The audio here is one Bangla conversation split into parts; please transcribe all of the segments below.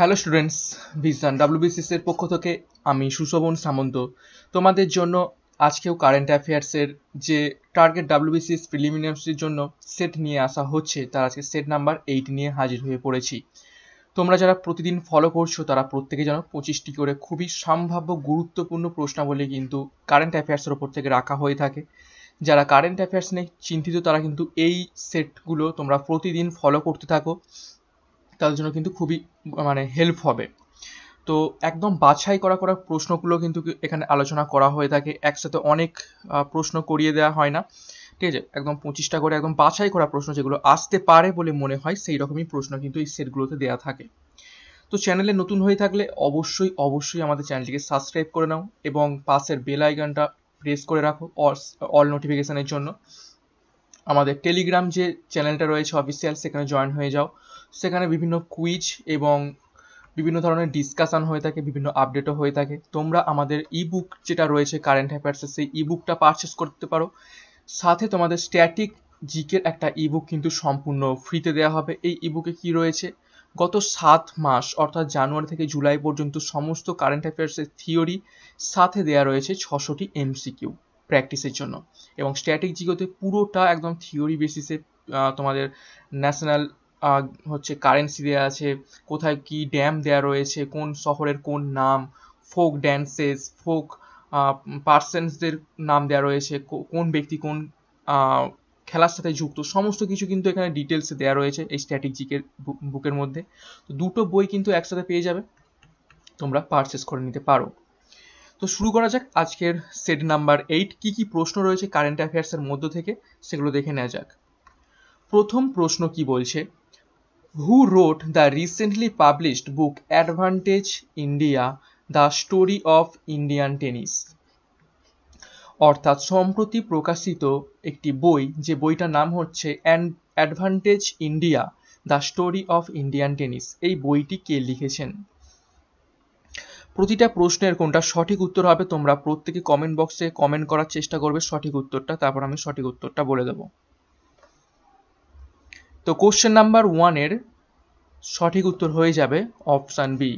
হ্যালো স্টুডেন্টস ভিশন এর পক্ষ থেকে আমি সুশোভন সামন্ত তোমাদের জন্য আজকেও কারেন্ট অ্যাফেয়ার্সের যে টার্গেট ডাব্লিউবিসিস প্রিলিমিনারিসের জন্য সেট নিয়ে আসা হচ্ছে তার আজকে সেট নাম্বার এইট নিয়ে হাজির হয়ে পড়েছি তোমরা যারা প্রতিদিন ফলো করছো তারা প্রত্যেকে যেন পঁচিশটি করে খুবই সম্ভাব্য গুরুত্বপূর্ণ প্রশ্নাবলী কিন্তু কারেন্ট অ্যাফেয়ার্সের ওপর থেকে রাখা হয়ে থাকে যারা কারেন্ট অ্যাফেয়ার্স নিয়ে চিন্তিত তারা কিন্তু এই সেটগুলো তোমরা প্রতিদিন ফলো করতে থাকো তাদের জন্য কিন্তু খুবই মানে হেল্প হবে তো একদম বাছাই করা করা প্রশ্নগুলো কিন্তু এখানে আলোচনা করা হয়ে থাকে একসাথে অনেক প্রশ্ন করিয়ে দেওয়া হয় না ঠিক আছে একদম পঁচিশটা করে একদম বাছাই করা প্রশ্ন যেগুলো আসতে পারে বলে মনে হয় সেই রকমই প্রশ্ন কিন্তু এই সেটগুলোতে দেওয়া থাকে তো চ্যানেলে নতুন হয়ে থাকলে অবশ্যই অবশ্যই আমাদের চ্যানেলটিকে সাবস্ক্রাইব করে নাও এবং পাশের বেল আইকনটা প্রেস করে রাখো অল নোটিফিকেশানের জন্য আমাদের টেলিগ্রাম যে চ্যানেলটা রয়েছে অফিসিয়াল সেখানে জয়েন হয়ে যাও সেখানে বিভিন্ন কুইজ এবং বিভিন্ন ধরনের ডিসকাশান হয়ে থাকে বিভিন্ন আপডেটও হয়ে থাকে তোমরা আমাদের ইবুক যেটা রয়েছে কারেন্ট অ্যাফেয়ার্সের সেই ইবুকটা পারচেস করতে পারো সাথে তোমাদের স্ট্যাটিক জিকের একটা ইবুক কিন্তু সম্পূর্ণ ফ্রিতে দেওয়া হবে এই ইবুকে কি রয়েছে গত সাত মাস অর্থাৎ জানুয়ারি থেকে জুলাই পর্যন্ত সমস্ত কারেন্ট অ্যাফেয়ার্সের থিওরি সাথে দেয়া রয়েছে ছশোটি এমসিকিউ প্র্যাকটিসের জন্য এবং স্ট্যাটিক জিওতে পুরোটা একদম থিওরি বেসিসে তোমাদের ন্যাশনাল হচ্ছে কারেন্সি দেওয়া আছে কোথায় কি ড্যাম দেওয়া রয়েছে কোন শহরের কোন নাম ফোক ড্যান্সেস ফোক পার্সেন্সদের নাম দেওয়া রয়েছে কোন ব্যক্তি কোন খেলার সাথে যুক্ত সমস্ত কিছু কিন্তু এখানে ডিটেলসে দেওয়া রয়েছে এই স্ট্র্যাটেজিকের বুকের মধ্যে তো দুটো বই কিন্তু একসাথে পেয়ে যাবে তোমরা পারচেস করে নিতে পারো তো শুরু করা যাক আজকের সেট নাম্বার এইট কী কী প্রশ্ন রয়েছে কারেন্ট অ্যাফেয়ার্সের মধ্য থেকে সেগুলো দেখে নেওয়া যাক প্রথম প্রশ্ন কি বলছে who wrote the recently published book Advantage India The Story of Indian Tennis অর্থাৎ সম্প্রতি প্রকাশিত একটি বই যে বইটার নাম হচ্ছে Advantage India the story of Indian tennis এই বইটি কে লিখেছেন প্রতিটা প্রশ্নের কোনটা সঠিক উত্তর হবে তোমরা প্রত্যেকে কমেন্ট বক্সে কমেন্ট করার চেষ্টা করবে সঠিক উত্তরটা তারপর আমি সঠিক উত্তরটা বলে দেবো তো কোশ্চেন নাম্বার ওয়ানের সঠিক উত্তর হয়ে যাবে অপশান বি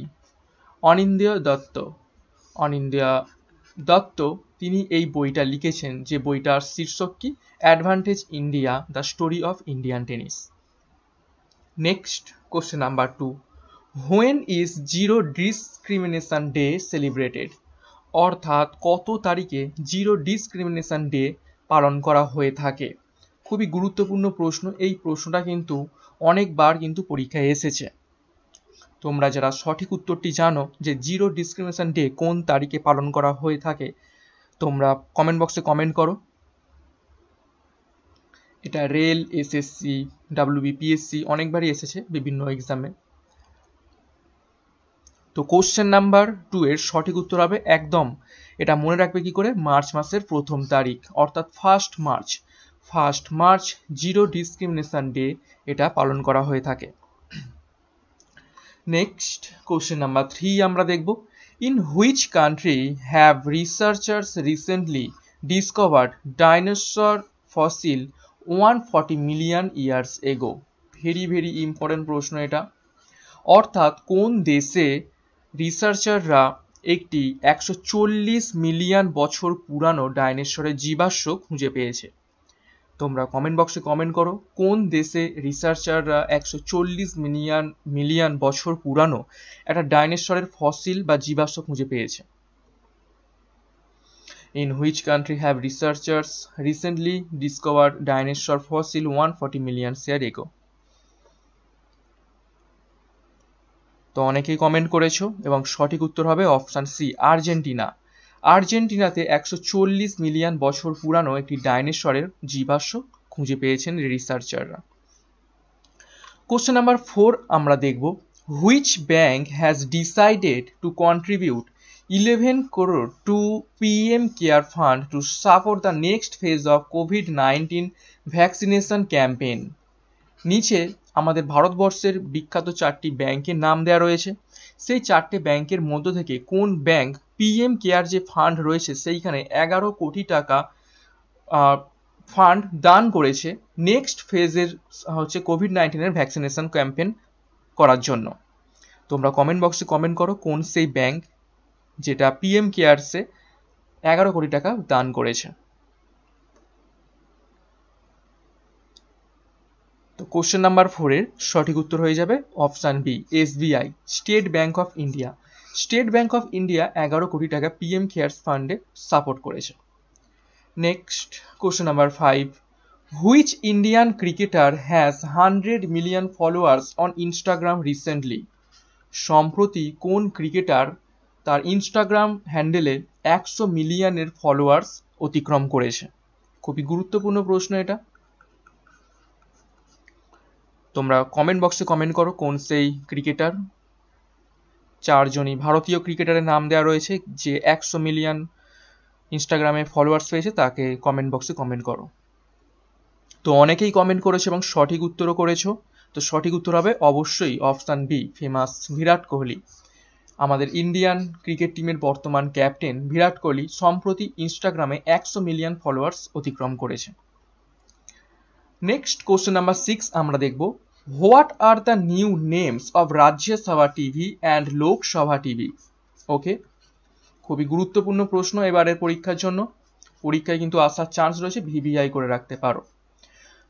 অনিন্দ্য দত্ত অনিন্দিয়া দত্ত তিনি এই বইটা লিখেছেন যে বইটার শীর্ষক কি Advantage India the story of Indian tennis next question number two when is zero discrimination day celebrated অর্থাৎ কত তারিখে জিরো ডিসক্রিমিনেশন ডে পালন করা হয়ে থাকে খুবই গুরুত্বপূর্ণ প্রশ্ন এই প্রশ্নটা কিন্তু অনেকবার কিন্তু পরীক্ষায় এসেছে তোমরা যারা সঠিক উত্তরটি জানো যে জিরো ডিসক্রিমিনেশন ডে কোন তারিখে পালন করা হয়ে থাকে তোমরা কমেন্ট বক্সে কমেন্ট করো এটা রেল এসএসসি ডাব্লিউবিপিএসসি অনেকবারই এসেছে বিভিন্ন এক্সামে তো কোশ্চেন নাম্বার টু এর সঠিক উত্তর হবে একদম এটা মনে রাখবে কি করে মার্চ মাসের প্রথম তারিখ অর্থাৎ first March first March zero discrimination day এটা পালন করা হয়ে থাকে নেক্সট কোশ্চেন নাম্বার থ্রি আমরা দেখব in which country have researchers recently discovered dinosaur fossil one forty million years ago very very important প্রশ্ন এটা অর্থাৎ কোন দেশে রিসার্চাররা একটি একশো মিলিয়ন বছর পুরানো ডাইনেশ্বরের জীবাশ্ম খুঁজে পেয়েছে তোমরা কমেন্ট বক্সে কমেন্ট করো কোন দেশে রিসার্চাররা একশো চল্লিশ মিলিয়ন মিলিয়ন বছর পুরানো একটা ডাইনোসরের ফসিল বা জীবাশ্ম খুঁজে পেয়েছে in which country have researchers recently discover discovered fossil one forty million শেয়ার এগো তো অনেকেই কমেন্ট করেছো এবং সঠিক উত্তর হবে অপশান সি আর্জেন্টিনা আর্জেন্টিনাতে একশো মিলিয়ন বছর পুরানো একটি ডাইনোসরের জীবাশ্ম খুঁজে পেয়েছেন রিসার্চাররা কোশ্চেন নাম্বার ফোর আমরা দেখব which bank has decided to contribute eleven crore to PM care fund to support the next phase of covid nineteen vaccination campaign নিচে আমাদের ভারতবর্ষের বিখ্যাত চারটি ব্যাংকের নাম দেওয়া রয়েছে সেই চারটে ব্যাংকের মধ্য থেকে কোন ব্যাংক পিএম কেয়ার যে ফান্ড রয়েছে সেইখানে এগারো কোটি টাকা ফান্ড দান করেছে নেক্সট ফেজের হচ্ছে কোভিড নাইন্টিনের ভ্যাকসিনেশন ক্যাম্পেন করার জন্য তোমরা কমেন্ট বক্সে কমেন্ট করো কোন সেই ব্যাংক যেটা পিএম কেয়ারসে এগারো কোটি টাকা দান করেছে তো কোশ্চেন নাম্বার ফোরের সঠিক উত্তর হয়ে যাবে option B SBI State Bank of India State Bank of India এগারো কোটি টাকা পিএম কেয়ার্স ফান্ডে সাপোর্ট করেছে next question number five which Indian cricketer has hundred million followers on Instagram recently সম্প্রতি কোন ক্রিকেটার তার ইনস্টাগ্রাম হ্যান্ডেলে একশো মিলিয়নের ফলোয়ার্স অতিক্রম করেছে খুবই গুরুত্বপূর্ণ প্রশ্ন এটা তোমরা কমেন্ট বক্সে কমেন্ট করো কোন সেই ক্রিকেটার চারজনই ভারতীয় ক্রিকেটারের নাম দেওয়া রয়েছে যে একশো মিলিয়ন ইনস্টাগ্রামে ফলোয়ার্স রয়েছে তাকে কমেন্ট বক্সে কমেন্ট করো তো অনেকেই কমেন্ট করেছে এবং সঠিক উত্তরও করেছো তো সঠিক উত্তর হবে অবশ্যই option B famous Virat Kohli আমাদের ইন্ডিয়ান ক্রিকেট টিমের বর্তমান ক্যাপ্টেন বিরাট কোহলি সম্প্রতি ইনস্টাগ্রামে একশো মিলিয়ন ফলোয়ার্স অতিক্রম করেছে নেক্সট কোশ্চেন নাম্বার সিক্স আমরা দেখব what are the new names of Rajya Sabha TV and Lok Sabha TV okay খুবই গুরুত্বপূর্ণ প্রশ্ন এবারের পরীক্ষার জন্য পরীক্ষায় কিন্তু আসার চান্স রয়েছে ভিভিআই করে রাখতে পারো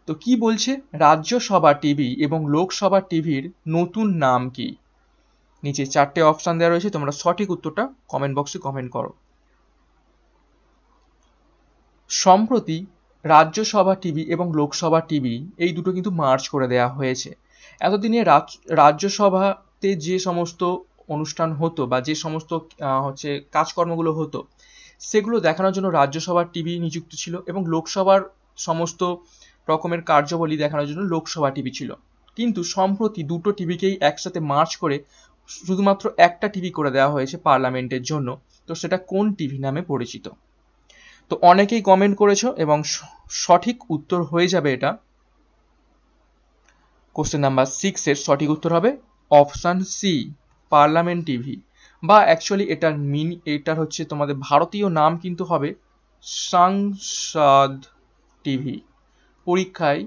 তো কি বলছে রাজ্যসভা টিভি এবং লোকসভা টিভির নতুন নাম কি নিচে চারটে অপশান দেওয়া রয়েছে তোমরা সঠিক উত্তরটা কমেন্ট বক্সে কমেন্ট করো সম্প্রতি রাজ্যসভা টিভি এবং লোকসভা টিভি এই দুটো কিন্তু মার্চ করে দেওয়া হয়েছে এতদিনে রাজ্যসভাতে যে সমস্ত অনুষ্ঠান হতো বা যে সমস্ত হচ্ছে কাজকর্মগুলো হতো সেগুলো দেখানোর জন্য রাজ্যসভার টিভি নিযুক্ত ছিল এবং লোকসভার সমস্ত রকমের কার্যাবলী দেখানোর জন্য লোকসভা টিভি ছিল কিন্তু সম্প্রতি দুটো টিভিকেই একসাথে মার্চ করে শুধুমাত্র একটা টিভি করে দেওয়া হয়েছে পার্লামেন্টের জন্য তো সেটা কোন টিভি নামে পরিচিত তো অনেকেই কমেন্ট করেছো এবং সঠিক উত্তর হয়ে যাবে এটা কোশ্চেন নাম্বার সিক্সের সঠিক উত্তর হবে অপশান সি পার্লামেন্ট টিভি বা অ্যাকচুয়ালি এটার মিনি এটার হচ্ছে তোমাদের ভারতীয় নাম কিন্তু হবে সাংসদ টিভি পরীক্ষায়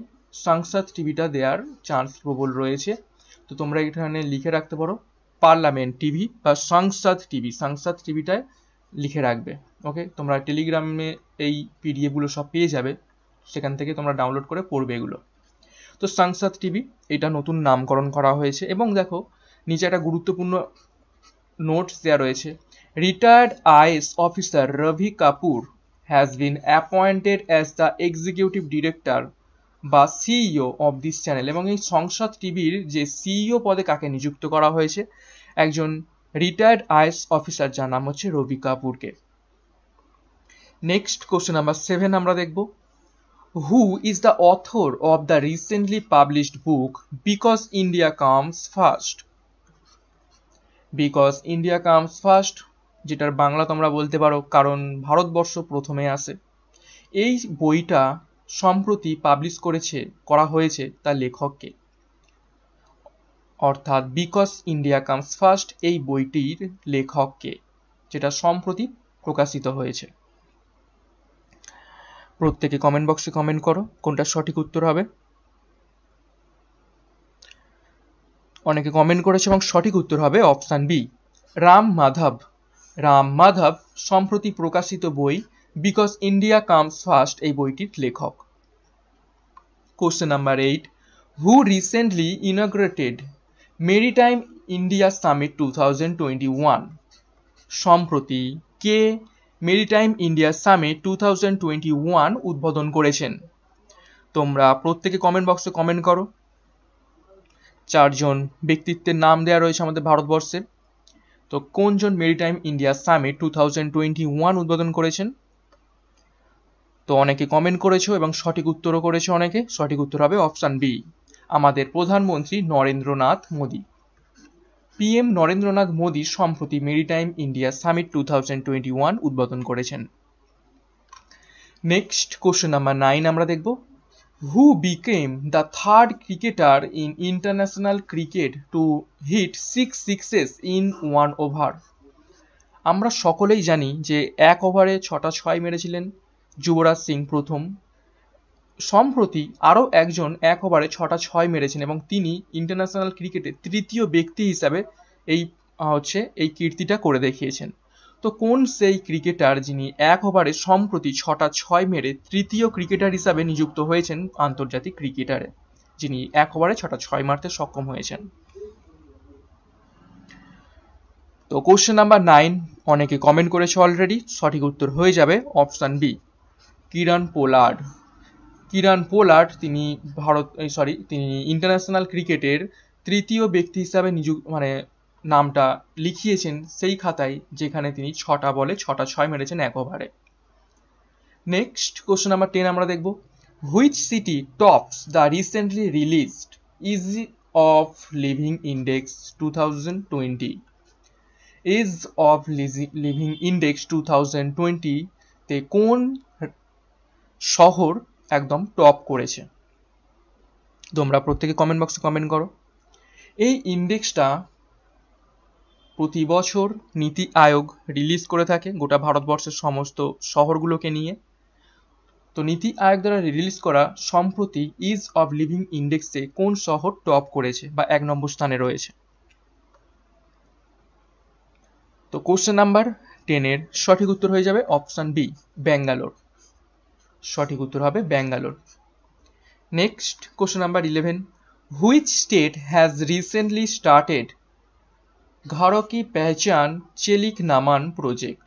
সাংসদ টিভিটা দেওয়ার চান্স প্রবল রয়েছে তো তোমরা এখানে লিখে রাখতে পারো পার্লামেন্ট টিভি বা সাংসদ টিভি সাংসদ টিভিটায় লিখে রাখবে ওকে তোমরা টেলিগ্রামে এই পিডিএফগুলো সব পেয়ে যাবে সেখান থেকে তোমরা ডাউনলোড করে পড়বে এগুলো তো সানসাদ টিভি এটা নতুন নামকরণ করা হয়েছে এবং দেখো নিচে একটা গুরুত্বপূর্ণ নোটস দেওয়া রয়েছে retired IAS officer Ravi Kapoor has been appointed as the executive director বা সিইও অব দিস চ্যানেল এবং এই সংসদ টিভির যে সিইও e পদে কাকে নিযুক্ত করা হয়েছে একজন রিটায়ার্ড আইএস অফিসার যার নাম হচ্ছে রবি কাপুরকে নেক্সট কোশ্চেন নাম্বার সেভেন আমরা দেখব who is the author of the recently published book because India comes first because India comes first যেটার বাংলা তোমরা বলতে পারো কারণ ভারতবর্ষ প্রথমে আসে এই বইটা সম্প্রতি পাবলিশ করেছে করা হয়েছে তার লেখককে অর্থাৎ বিকজ ইন্ডিয়া কামস ফার্স্ট এই বইটির লেখককে যেটা সম্প্রতি প্রকাশিত হয়েছে প্রত্যেকে কমেন্ট বক্সে কমেন্ট করো কোনটা সঠিক উত্তর হবে অনেকে কমেন্ট করেছে এবং সঠিক উত্তর হবে অপশান বি রাম মাধব রাম মাধব সম্প্রতি প্রকাশিত বই বিকজ ইন্ডিয়া কামস ফার্স্ট এই বইটির লেখক question number eight who recently inaugurated maritime India summit two thousand twenty one সম্প্রতি কে maritime India summit two thousand twenty one উদ্বোধন করেছেন তোমরা প্রত্যেকে কমেন্ট বক্সে কমেন্ট করো চারজন ব্যক্তিত্বের নাম দেওয়া রয়েছে আমাদের ভারতবর্ষে তো কোনজন maritime India summit two thousand twenty one উদ্বোধন করেছেন তো অনেকে কমেন্ট করেছো এবং সঠিক উত্তরও করেছে অনেকে সঠিক উত্তর হবে অপশান বি আমাদের প্রধানমন্ত্রী নরেন্দ্রনাথ মোদী পিএম নরেন্দ্রনাথ মোদী সম্প্রতি maritime India summit two thousand twenty one উদ্বোধন করেছেন নেক্সট কোশ্চেন নাম্বার নাইন আমরা দেখব who became the third cricketer in international cricket to hit six sixes in one over আমরা সকলেই জানি যে এক ওভারে ছটা ছয় মেরেছিলেন যুবরাজ সিং প্রথম সম্প্রতি আরও একজন এক ওভারে ছটা ছয় মেরেছেন এবং তিনি ইন্টারন্যাশনাল ক্রিকেটে তৃতীয় ব্যক্তি হিসাবে এই হচ্ছে এই কীর্তিটা করে দেখিয়েছেন তো কোন সেই ক্রিকেটার যিনি এক ওভারে সম্প্রতি ছটা ছয় মেরে তৃতীয় ক্রিকেটার হিসাবে নিযুক্ত হয়েছেন আন্তর্জাতিক ক্রিকেটারে যিনি এক ওভারে ছটা ছয় মারতে সক্ষম হয়েছেন তো কোশ্চেন নাম্বার নাইন অনেকে কমেন্ট করেছে অলরেডি সঠিক উত্তর হয়ে যাবে option B Kieron Pollard Kieron Pollard তিনি ভারত সরি তিনি ইন্টারন্যাশনাল ক্রিকেটের তৃতীয় ব্যক্তি হিসাবে নিযুক্ত মানে নামটা লিখিয়েছেন সেই খাতায় যেখানে তিনি ছটা বলে ছটা ছয় মেরেছেন এক ওভারে নেক্সট কোশ্চেন নাম্বার টেন আমরা দেখব which city tops the recently released ease of living index two thousand twenty ease of living index two thousand টোয়েন্টিতে কোন শহর একদম টপ করেছে তোমরা প্রত্যেকে কমেন্ট বক্সে কমেন্ট করো এই ইন্ডেক্সটা প্রতি বছর নীতি আয়োগ রিলিজ করে থাকে গোটা ভারতবর্ষের সমস্ত শহরগুলোকে নিয়ে তো নীতি আয়োগ দ্বারা রিলিজ করা সম্প্রতি ইজ অব লিভিং ইন্ডেক্সে কোন শহর টপ করেছে বা এক নম্বর স্থানে রয়েছে তো কোশ্চেন নাম্বার টেনের সঠিক উত্তর হয়ে যাবে অপশান বি ব্যাঙ্গালোর সঠিক উত্তর হবে Bangalore next question number eleven which state has recently started Ghar ki Pehchan চেলিক নামান প্রজেক্ট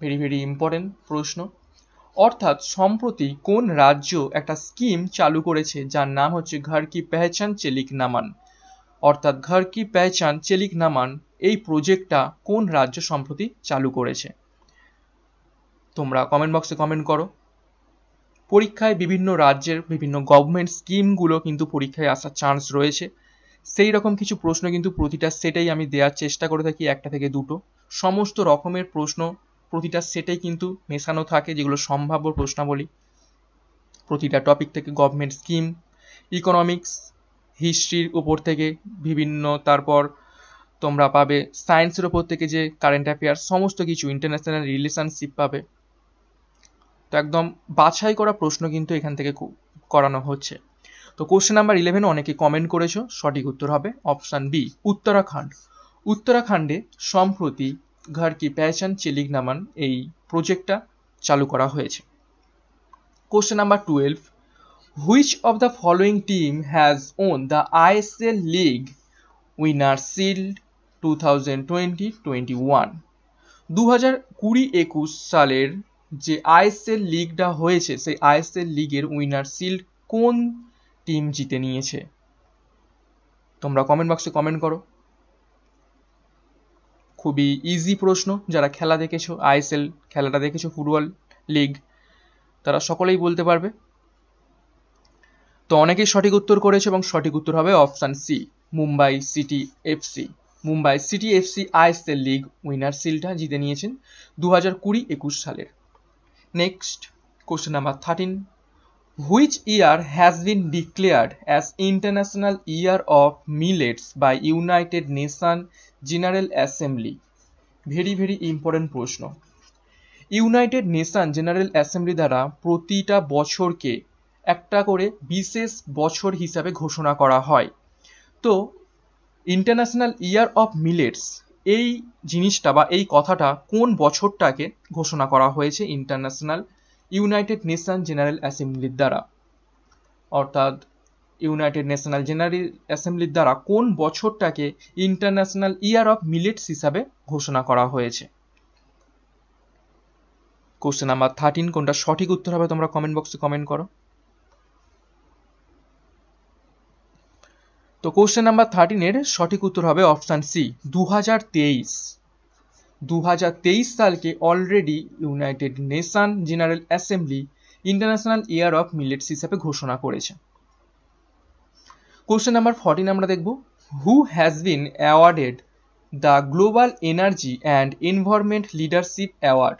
ভেরি ভেরি ইম্পর্টেন্ট প্রশ্ন অর্থাৎ সম্প্রতি কোন রাজ্য একটা স্কিম চালু করেছে যার নাম হচ্ছে ঘর কি পেহচান চেলিক নামান অর্থাৎ ঘর কি পেহচান চেলিক নামান এই প্রজেক্টটা কোন রাজ্য সম্প্রতি চালু করেছে তোমরা কমেন্ট বক্সে কমেন্ট করো পরীক্ষায় বিভিন্ন রাজ্যের বিভিন্ন গভর্নমেন্ট স্কিমগুলো কিন্তু পরীক্ষায় আসার চান্স রয়েছে সেই রকম কিছু প্রশ্ন কিন্তু প্রতিটা সেটেই আমি দেওয়ার চেষ্টা করে থাকি একটা থেকে দুটো সমস্ত রকমের প্রশ্ন প্রতিটা সেটেই কিন্তু মেশানো থাকে যেগুলো সম্ভাব্য প্রশ্নাবলী প্রতিটা টপিক থেকে গভর্নমেন্ট স্কিম ইকোনমিক্স হিস্ট্রির উপর থেকে বিভিন্ন তারপর তোমরা পাবে সায়েন্সের উপর থেকে যে কারেন্ট অ্যাফেয়ার সমস্ত কিছু ইন্টারন্যাশনাল রিলেশনশিপ পাবে একদম বাছাই করা প্রশ্ন কিন্তু এখান থেকে করানো হচ্ছে তো কোশ্চেন নাম্বার ইলেভেনে অনেকে কমেন্ট করেছো সঠিক উত্তর হবে অপশান বি উত্তরাখণ্ড উত্তরাখণ্ডে সম্প্রতি ঘর কি প্যাচান চেলিক নামান এই প্রজেক্টটা চালু করা হয়েছে question number twelve which of the following team has won the ISL league winner shield two thousand twenty twenty one দু হাজার কুড়ি একুশ সালের যে আইএসএল লিগটা হয়েছে সেই আইএসএল লিগের উইনার সিল্ড কোন টিম জিতে নিয়েছে তোমরা কমেন্ট বক্সে কমেন্ট করো খুবই ইজি প্রশ্ন যারা খেলা দেখেছো আইএসএল খেলাটা দেখেছো ফুটবল লিগ তারা সকলেই বলতে পারবে তো অনেকেই সঠিক উত্তর করেছে এবং সঠিক উত্তর হবে option C Mumbai city FC Mumbai city FC ISL league winner সিলটা জিতে নিয়েছেন দু হাজার কুড়ি একুশ সালের next question number thirteen which year has been declared as international year of millets by United Nation General Assembly very very important প্রশ্ন ইউনাইটেড নেশান জেনারেল অ্যাসেম্বলি দ্বারা প্রতিটা বছরকে একটা করে বিশেষ বছর হিসাবে ঘোষণা করা হয় তো ইন্টারন্যাশনাল ইয়ার অফ মিলেটস এই জিনিসটা বা এই কথাটা কোন বছরটাকে ঘোষণা করা হয়েছে ইন্টারন্যাশনাল ইউনাইটেড নেশন জেনারেল অ্যাসেম্বলির দ্বারা অর্থাৎ ইউনাইটেড ন্যাশনাল জেনারেল অ্যাসেম্বলির দ্বারা কোন বছরটাকে ইন্টারন্যাশনাল ইয়ার অফ মিলেটস হিসাবে ঘোষণা করা হয়েছে কোশ্চেন নাম্বার থার্টিন কোনটা সঠিক উত্তর হবে তোমরা কমেন্ট বক্সে কমেন্ট করো তো কোশ্চেন নাম্বার থার্টিনের সঠিক উত্তর হবে অপশান সি দু হাজার তেইশ দু হাজার তেইশ সালকে already United Nation General Assembly international year of millets হিসাবে ঘোষণা করেছে কোশ্চেন নাম্বার ফর্টিন আমরা দেখব who has been awarded the global energy and environment leadership award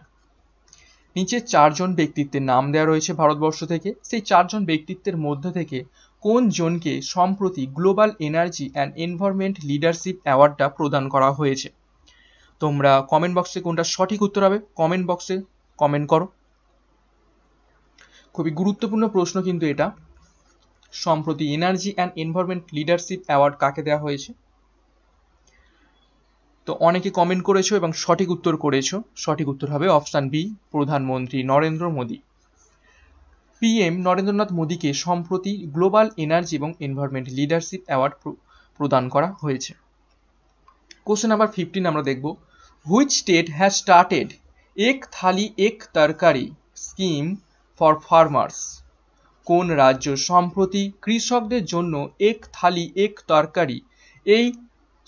নিচে চারজন ব্যক্তিত্বের নাম দেওয়া রয়েছে ভারতবর্ষ থেকে সেই চারজন ব্যক্তিত্বের মধ্যে থেকে কোন জনকে সম্প্রতি global energy and environment leadership অ্যাওয়ার্ডটা প্রদান করা হয়েছে তোমরা কমেন্ট বক্সে কোনটা সঠিক উত্তর হবে কমেন্ট বক্সে কমেন্ট করো খুবই গুরুত্বপূর্ণ প্রশ্ন কিন্তু এটা সম্প্রতি energy and environment leadership award কাকে দেওয়া হয়েছে তো অনেকে কমেন্ট করেছো এবং সঠিক উত্তর করেছো সঠিক উত্তর হবে অপশান বি প্রধানমন্ত্রী নরেন্দ্র মোদী পিএম নরেন্দ্রনাথ মোদীকে সম্প্রতি গ্লোবাল এনার্জি এবং এনভায়রনমেন্ট লিডারশিপ অ্যাওয়ার্ড প্রদান করা হয়েছে কোশ্চেন নাম্বার ফিফটিন আমরা দেখব হুইচ স্টেট হ্যাজ স্টার্টেড এক থালি এক তরকারি স্কিম ফর ফার্মার্স কোন রাজ্য সম্প্রতি কৃষকদের জন্য এক থালি এক তরকারি এই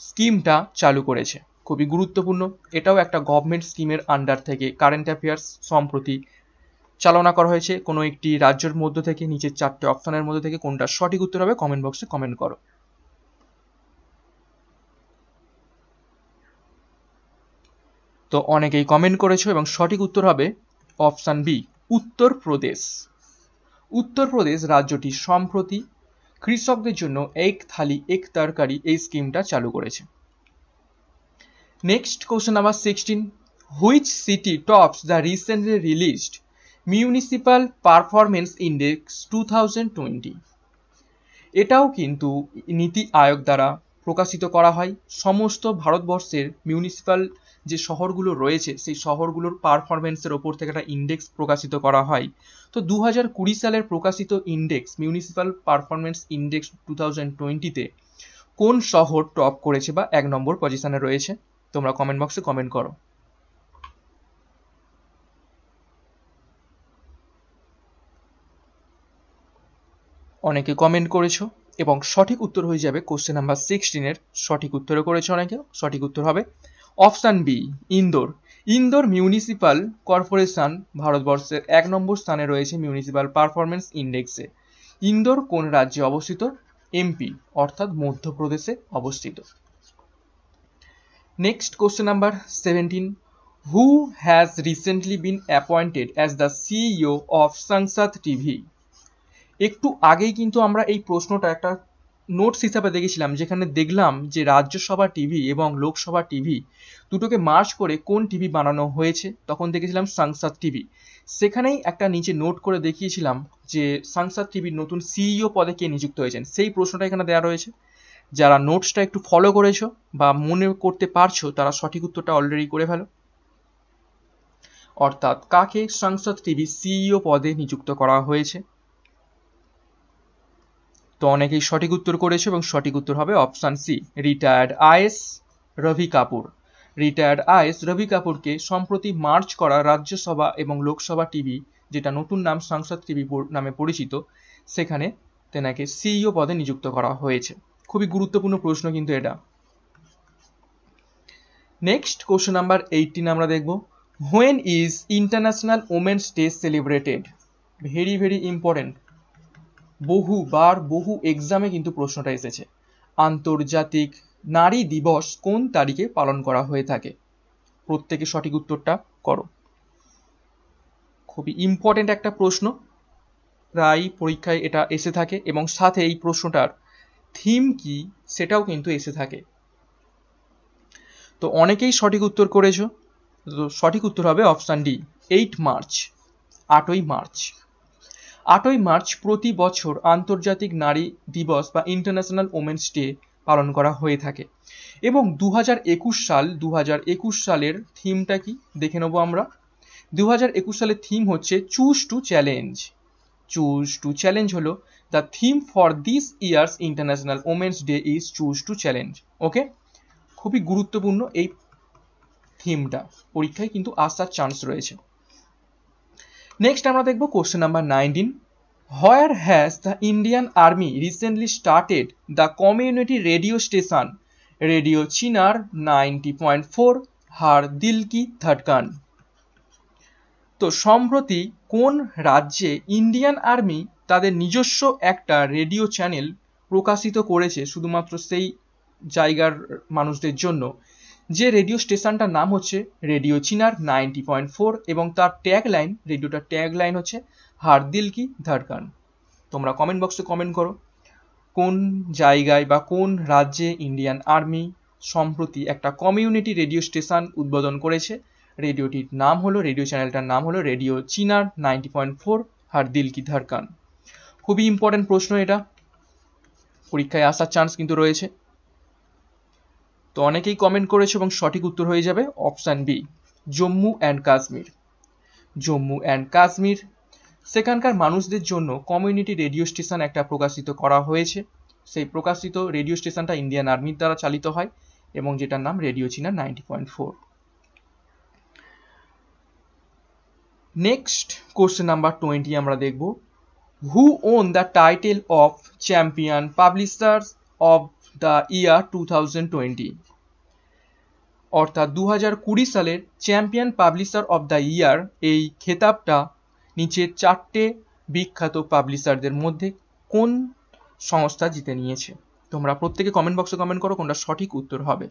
স্কিমটা চালু করেছে খুবই গুরুত্বপূর্ণ এটাও একটা গভর্নমেন্ট স্কিমের আন্ডার থেকে কারেন্ট অ্যাফেয়ার্স সম্প্রতি চালনা করা হয়েছে কোনো একটি রাজ্যের মধ্য থেকে নিচের চারটে অপশনের মধ্যে থেকে কোনটা সঠিক উত্তর হবে কমেন্ট বক্সে কমেন্ট করো তো অনেকেই কমেন্ট করেছো এবং সঠিক উত্তর হবে অপশান বি উত্তরপ্রদেশ উত্তরপ্রদেশ রাজ্যটি সম্প্রতি কৃষকদের জন্য এক থালি এক তরকারি এই স্কিমটা চালু করেছে next question number sixteen which city tops the recently released municipal performance index two thousand twenty এটাও কিন্তু নীতি আয়োগ দ্বারা প্রকাশিত করা হয় সমস্ত ভারতবর্ষের মিউনিসিপাল যে শহরগুলো রয়েছে সেই শহরগুলোর পারফরমেন্সের ওপর থেকে একটা ইন্ডেক্স প্রকাশিত করা হয় তো দু হাজার কুড়ি সালের প্রকাশিত index municipal performance index two thousand টোয়েন্টিতে কোন শহর টপ করেছে বা এক নম্বর পজিশানে রয়েছে তোমরা কমেন্ট বক্সে কমেন্ট করো অনেকে কমেন্ট করেছো এবং সঠিক উত্তর হয়ে যাবে কোশ্চেন নাম্বার সিক্সটিনের সঠিক উত্তরও করেছে অনেকে সঠিক উত্তর হবে option B Indore Indore municipal corporation ভারতবর্ষের এক নম্বর স্থানে রয়েছে মিউনিসিপাল পারফরমেন্স ইন্ডেক্সে ইন্দোর কোন রাজ্যে অবস্থিত এমপি অর্থাৎ মধ্যপ্রদেশে অবস্থিত next question number seventeen who has recently been appointed as the CEO of Sansad TV একটু আগেই কিন্তু আমরা এই প্রশ্নটা একটা নোটস হিসাবে দেখেছিলাম যেখানে দেখলাম যে রাজ্যসভা টিভি এবং লোকসভা টিভি দুটোকে মার্চ করে কোন টিভি বানানো হয়েছে তখন দেখেছিলাম সাংসদ টিভি সেখানেই একটা নিচে নোট করে দেখিয়েছিলাম যে সাংসদ টিভির নতুন সিইও পদে কে নিযুক্ত হয়েছেন সেই প্রশ্নটা এখানে দেওয়া রয়েছে যারা নোটসটা একটু ফলো করেছো বা মনে করতে পারছো তারা সঠিক উত্তরটা অলরেডি করে ফেলো অর্থাৎ কাকে সাংসদ টিভি সিইও পদে নিযুক্ত করা হয়েছে তো অনেকেই সঠিক উত্তর করেছে এবং সঠিক উত্তর হবে option C retired IAS Ravi Kapoor retired IAS Ravi কাপুরকে সম্প্রতি মার্চ করা রাজ্যসভা এবং লোকসভা টিভি যেটা নতুন নাম সংসদ টিভি নামে পরিচিত সেখানে তেনাকে সিইও পদে নিযুক্ত করা হয়েছে খুবই গুরুত্বপূর্ণ প্রশ্ন কিন্তু এটা নেক্সট কোশ্চেন নাম্বার এইটিন আমরা দেখব when is international women's day celebrated very very important বহুবার বহু এক্সামে কিন্তু প্রশ্নটা এসেছে আন্তর্জাতিক নারী দিবস কোন তারিখে পালন করা হয়ে থাকে প্রত্যেকে সঠিক উত্তরটা করো খুবই ইম্পর্টেন্ট একটা প্রশ্ন প্রায় পরীক্ষায় এটা এসে থাকে এবং সাথে এই প্রশ্নটার থিম কি সেটাও কিন্তু এসে থাকে তো অনেকেই সঠিক উত্তর করেছো তো সঠিক উত্তর হবে অপশান ডি এইট মার্চ আটই মার্চ আটই মার্চ প্রতি বছর আন্তর্জাতিক নারী দিবস বা ইন্টারন্যাশনাল ওমেন্স ডে পালন করা হয়ে থাকে এবং দু একুশ সাল দু একুশ সালের থিমটা কি দেখে নেবো আমরা দু একুশ সালের থিম হচ্ছে choose to challenge choose to challenge হলো the theme for this year's international women's day is choose to challenge okay খুবই গুরুত্বপূর্ণ এই থিমটা পরীক্ষায় কিন্তু আসার চান্স রয়েছে নেক্সট আমরা দেখব question number nineteen where has the Indian army recently started the community radio station radio Chinar ninety point four হার দিল কি তো সম্প্রতি কোন রাজ্যে ইন্ডিয়ান আর্মি তাদের নিজস্ব একটা রেডিও চ্যানেল প্রকাশিত করেছে শুধুমাত্র সেই জায়গার মানুষদের জন্য যে রেডিও স্টেশনটার নাম হচ্ছে radio Chinar ninety point four এবং তার ট্যাগ লাইন রেডিওটার ট্যাগ লাইন হচ্ছে হার দিল কি ধড়কান তোমরা কমেন্ট বক্সে কমেন্ট করো কোন জায়গায় বা কোন রাজ্যে ইন্ডিয়ান আর্মি সম্প্রতি একটা কমিউনিটি রেডিও স্টেশন উদ্বোধন করেছে রেডিওটির নাম হলো রেডিও চ্যানেলটার নাম হলো radio Chinar ninety point four হার দিল কি ধারকান খুবই ইম্পর্টেন্ট প্রশ্ন এটা পরীক্ষায় আসার চান্স কিন্তু রয়েছে তো অনেকেই কমেন্ট করেছে এবং সঠিক উত্তর হয়ে যাবে option B Jammu and Kashmir Jammu and Kashmir সেখানকার মানুষদের জন্য কমিউনিটি রেডিও স্টেশন একটা প্রকাশিত করা হয়েছে সেই প্রকাশিত রেডিও স্টেশনটা ইন্ডিয়ান আর্মির দ্বারা চালিত হয় এবং যেটার নাম radio Chinar ninety point four next question number twenty আমরা দেখব who won the title of champion publishers of the year two thousand twenty অর্থাৎ দু হাজার কুড়ি সালের champion publisher of the year এই খেতাবটা নিচের চারটে বিখ্যাত পাবলিশারদের মধ্যে কোন সংস্থা জিতে নিয়েছে তোমরা প্রত্যেকে কমেন্ট বক্সে কমেন্ট করো কোনটা সঠিক উত্তর হবে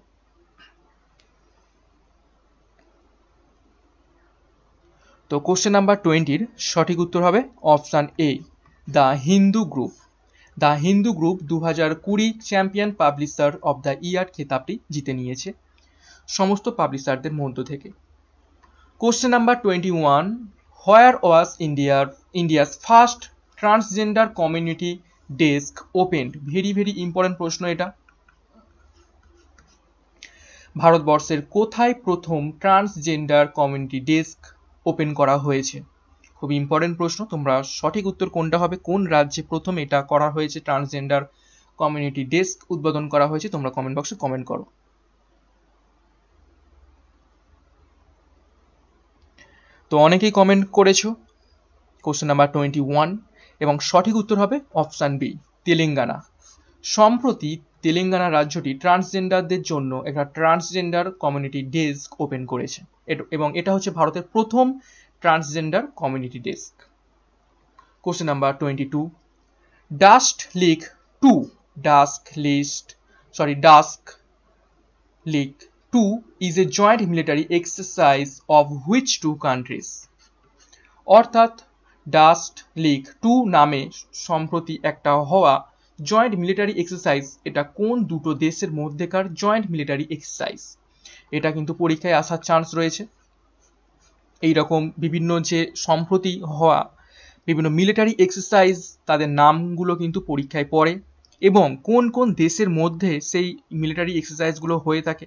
তো কোশ্চেন নাম্বার টোয়েন্টির সঠিক উত্তর হবে option A the Hindu group the Hindu group দু হাজার কুড়ি champion publisher of the year খেতাবটি জিতে নিয়েছে সমস্ত পাবলিশারদের মধ্য থেকে question number twenty one where was ইন্ডিয়ার India's first transgender community desk opened very very important প্রশ্ন এটা ভারতবর্ষের কোথায় প্রথম ট্রান্সজেন্ডার কমিউনিটি ডেস্ক ওপেন করা হয়েছে খুব ইম্পর্টেন্ট প্রশ্ন তোমরা সঠিক উত্তর কোনটা হবে কোন রাজ্যে প্রথম এটা করা হয়েছে ট্রান্সজেন্ডার কমিউনিটি ডেস্ক উদ্বোধন করা হয়েছে তোমরা কমেন্ট বক্সে কমেন্ট করো তো অনেকেই কমেন্ট করেছো কোশ্চেন নাম্বার টোয়েন্টি ওয়ান এবং সঠিক উত্তর হবে অপশান বি তেলেঙ্গানা সম্প্রতি তেলেঙ্গানা রাজ্যটি ট্রান্সজেন্ডারদের জন্য একটা ট্রান্সজেন্ডার কমিউনিটি ডেস্ক ওপেন করেছে এবং এটা হচ্ছে ভারতের প্রথম transgender community desk. Question number 22. Dust League 2 Dusk List sorry Dusk League 2 is a joint military exercise of which two countries? অর্থাৎ ডাস্ট লিগ টু নামে সম্প্রতি একটা হওয়া জয়েন্ট মিলিটারি এক্সারসাইজ এটা কোন দুটো দেশের মধ্যেকার জয়েন্ট মিলিটারি এক্সারসাইজ এটা কিন্তু পরীক্ষায় আসার চান্স রয়েছে এই রকম বিভিন্ন যে সম্প্রতি হওয়া বিভিন্ন মিলিটারি এক্সারসাইজ তাদের নামগুলো কিন্তু পরীক্ষায় পড়ে এবং কোন কোন দেশের মধ্যে সেই মিলিটারি এক্সারসাইজগুলো হয়ে থাকে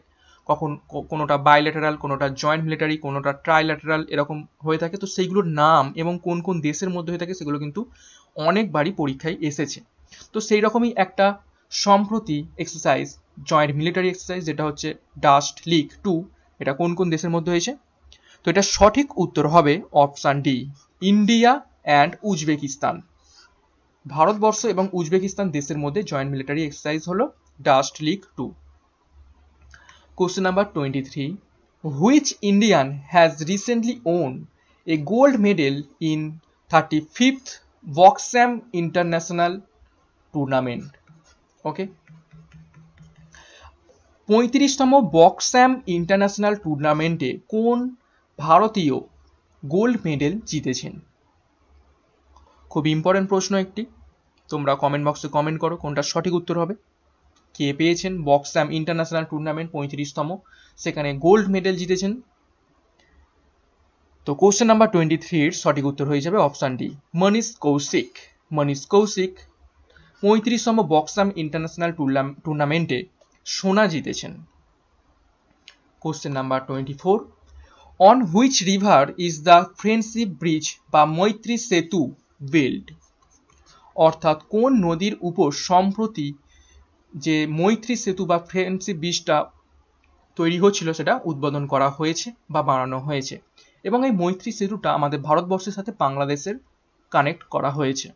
কখন কোনোটা বাইলেটারাল কোনোটা জয়েন্ট মিলিটারি কোনোটা ট্রাইলেটারাল এরকম হয়ে থাকে তো সেইগুলোর নাম এবং কোন কোন দেশের মধ্যে হয়ে থাকে সেগুলো কিন্তু অনেকবারই পরীক্ষায় এসেছে তো সেই রকমই একটা সম্প্রতি এক্সারসাইজ জয়েন্ট মিলিটারি এক্সারসাইজ যেটা হচ্ছে ডাস্ট লিক টু এটা কোন কোন দেশের মধ্যে হয়েছে তো এটা সঠিক উত্তর হবে option D India and Uzbekistan Bharatvarsha এবং উজবেকিস্তান দেশের মধ্যে জয়েন্ট মিলিটারি এক্সারসাইজ হলো Dustlik two question number twenty three which Indian has recently won a gold medal in thirty fifth Boxam international tournament okay পঁয়ত্রিশতম বক্স্যাম ইন্টারন্যাশনাল টুর্নামেন্টে কোন ভারতীয় গোল্ড মেডেল জিতেছেন খুব ইম্পর্টেন্ট প্রশ্ন একটি তোমরা কমেন্ট বক্সে কমেন্ট করো কোনটা সঠিক উত্তর হবে কে পেয়েছেন বক্সাম ইন্টারন্যাশনাল টুর্নামেন্ট পঁয়ত্রিশতম সেখানে গোল্ড মেডেল জিতেছেন তো কোশ্চেন নাম্বার টোয়েন্টি থ্রির সঠিক উত্তর হয়ে যাবে অপশান ডি মনীষ কৌশিক মনীষ কৌশিক পঁয়ত্রিশতম বক্সাম ইন্টারন্যাশনাল টুর্নামেন্টে সোনা জিতেছেন question number twenty four on which river is the friendship bridge বা মৈত্রী সেতু বিল্ড অর্থাৎ কোন নদীর উপর সম্প্রতি যে মৈত্রী সেতু বা ফ্রেন্ডশিপ ব্রিজটা তৈরি হচ্ছিল সেটা উদ্বোধন করা হয়েছে বা বানানো হয়েছে এবং এই মৈত্রী সেতুটা আমাদের ভারতবর্ষের সাথে বাংলাদেশের কানেক্ট করা হয়েছে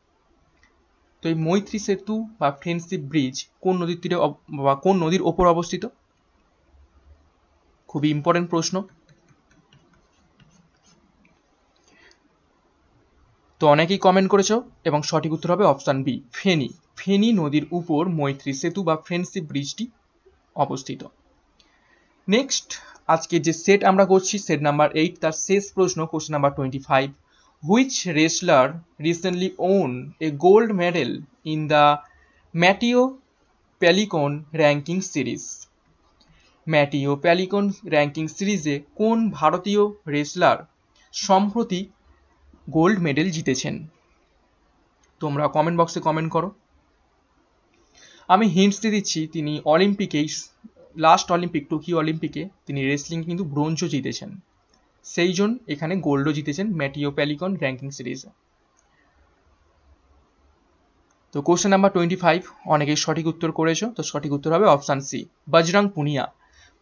তো এই মৈত্রী সেতু বা ফ্রেন্ডশিপ ব্রিজ কোন নদীর তীরে বা কোন নদীর ওপর অবস্থিত খুবই ইম্পর্টেন্ট প্রশ্ন তো অনেকেই কমেন্ট করেছো এবং সঠিক উত্তর হবে অপশান বি ফেনী ফেনী নদীর উপর মৈত্রী সেতু বা ফ্রেন্ডশিপ ব্রিজটি অবস্থিত নেক্সট আজকে যে সেট আমরা করছি সেট নাম্বার এইট তার শেষ প্রশ্ন question number twenty five which wrestler recently won a gold medal in the Matteo Pellicone ranking series Matteo Pellicone ranking সিরিজে কোন ভারতীয় রেসলার সম্প্রতি গোল্ড মেডেল জিতেছেন তোমরা কমেন্ট বক্সে কমেন্ট করো আমি হিন্টস দিয়ে দিচ্ছি তিনি অলিম্পিকেই লাস্ট অলিম্পিক টোকিও অলিম্পিকে তিনি রেসলিং কিন্তু ব্রোঞ্জও জিতেছেন সেই জন্য এখানে গোল্ডও জিতেছেন ম্যাটিও প্যালিকন র্যাঙ্কিং সিরিজে তো কোশ্চেন নাম্বার টোয়েন্টি ফাইভ অনেকেই সঠিক উত্তর করেছো তো সঠিক উত্তর হবে অপশান সি বজরং পুনিয়া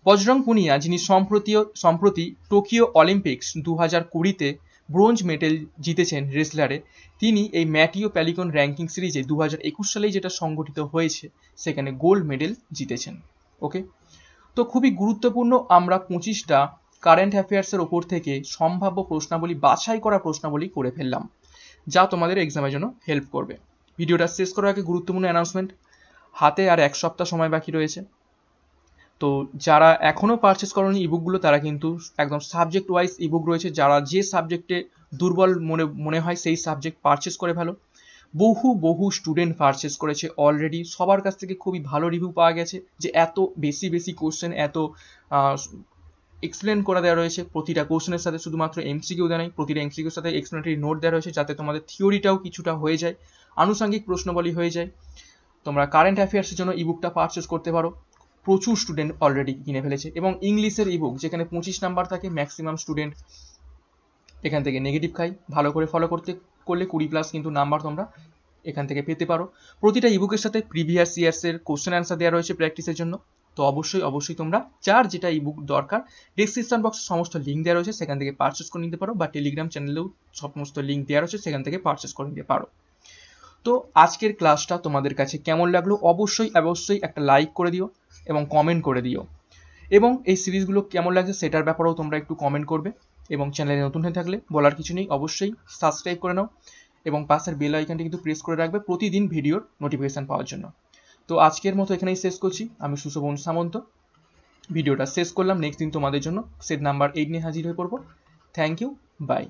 বজরং পুনিয়া যিনি সম্প্রতি সম্প্রতি টোকিও অলিম্পিক্স দু হাজার কুড়িতে ব্রোঞ্জ মেডেল জিতেছেন রেসলারে তিনি এই ম্যাটিও প্যালিকন র্যাঙ্কিং সিরিজে দু হাজার একুশ সালেই যেটা সংগঠিত হয়েছে সেখানে গোল্ড মেডেল জিতেছেন ওকে তো খুবই গুরুত্বপূর্ণ আমরা পঁচিশটা কারেন্ট অ্যাফেয়ার্সের ওপর থেকে সম্ভাব্য প্রশ্নাবলী বাছাই করা প্রশ্নাবলী করে ফেললাম যা তোমাদের এক্সামের জন্য হেল্প করবে ভিডিওটা শেষ করার আগে গুরুত্বপূর্ণ অ্যানাউন্সমেন্ট হাতে আর এক সপ্তাহ সময় বাকি রয়েছে তো যারা এখনও পারচেস করেনি ইবুকগুলো তারা কিন্তু একদম সাবজেক্ট ওয়াইজ ইবুক রয়েছে যারা যে সাবজেক্টে দুর্বল মনে মনে হয় সেই সাবজেক্ট পারচেস করে ভালো বহু বহু স্টুডেন্ট পারচেস করেছে অলরেডি সবার কাছ থেকে খুবই ভালো রিভিউ পাওয়া গেছে যে এত বেশি বেশি কোশ্চেন এত এক্সপ্লেন করে দেওয়া রয়েছে প্রতিটা কোশ্চেনের সাথে শুধুমাত্র এমসিকিউ দেয় নেই প্রতিটা এমসিকিউর সাথে এক্সপ্লেনারি নোট দেওয়া রয়েছে যাতে তোমাদের থিওরিটাও কিছুটা হয়ে যায় আনুষঙ্গিক প্রশ্নবলী হয়ে যায় তোমরা কারেন্ট অ্যাফেয়ার্সের জন্য ইবুকটা পারচেস করতে পারো প্রচুর স্টুডেন্ট অলরেডি কিনে ফেলেছে এবং ইংলিশের ইবুক যেখানে পঁচিশ নাম্বার থাকে ম্যাক্সিমাম স্টুডেন্ট এখান থেকে নেগেটিভ খাই ভালো করে ফলো করতে করলে কুড়ি প্লাস কিন্তু নাম্বার তোমরা এখান থেকে পেতে পারো প্রতিটা ইবুকের সাথে প্রিভিয়াস ইয়ার্সের কোশ্চেন অ্যান্সার দেওয়া রয়েছে প্র্যাকটিসের জন্য তো অবশ্যই অবশ্যই তোমরা যার যেটা ইবুক দরকার ডিসক্রিপশন বক্সে সমস্ত লিঙ্ক দেওয়া রয়েছে সেখান থেকে পারচেস করে নিতে পারো বা টেলিগ্রাম চ্যানেলেও সমস্ত লিঙ্ক দেওয়া রয়েছে সেখান থেকে পারচেস করে নিতে পারো তো আজকের ক্লাসটা তোমাদের কাছে কেমন লাগলো অবশ্যই অবশ্যই একটা লাইক করে দিও এবং কমেন্ট করে দিও এবং এই সিরিজগুলো কেমন লাগছে সেটার ব্যাপারেও তোমরা একটু কমেন্ট করবে এবং চ্যানেলে নতুন হয়ে থাকলে বলার কিছু নেই অবশ্যই সাবস্ক্রাইব করে নাও এবং পাশের বেল আইকনটি কিন্তু প্রেস করে রাখবে প্রতিদিন ভিডিওর নোটিফিকেশান পাওয়ার জন্য তো আজকের মতো এখানেই শেষ করছি আমি সুশোভন সামন্ত ভিডিওটা শেষ করলাম নেক্সট দিন তোমাদের জন্য সেট নাম্বার এইট নিয়ে হাজির হয়ে পড়বো থ্যাংক ইউ বাই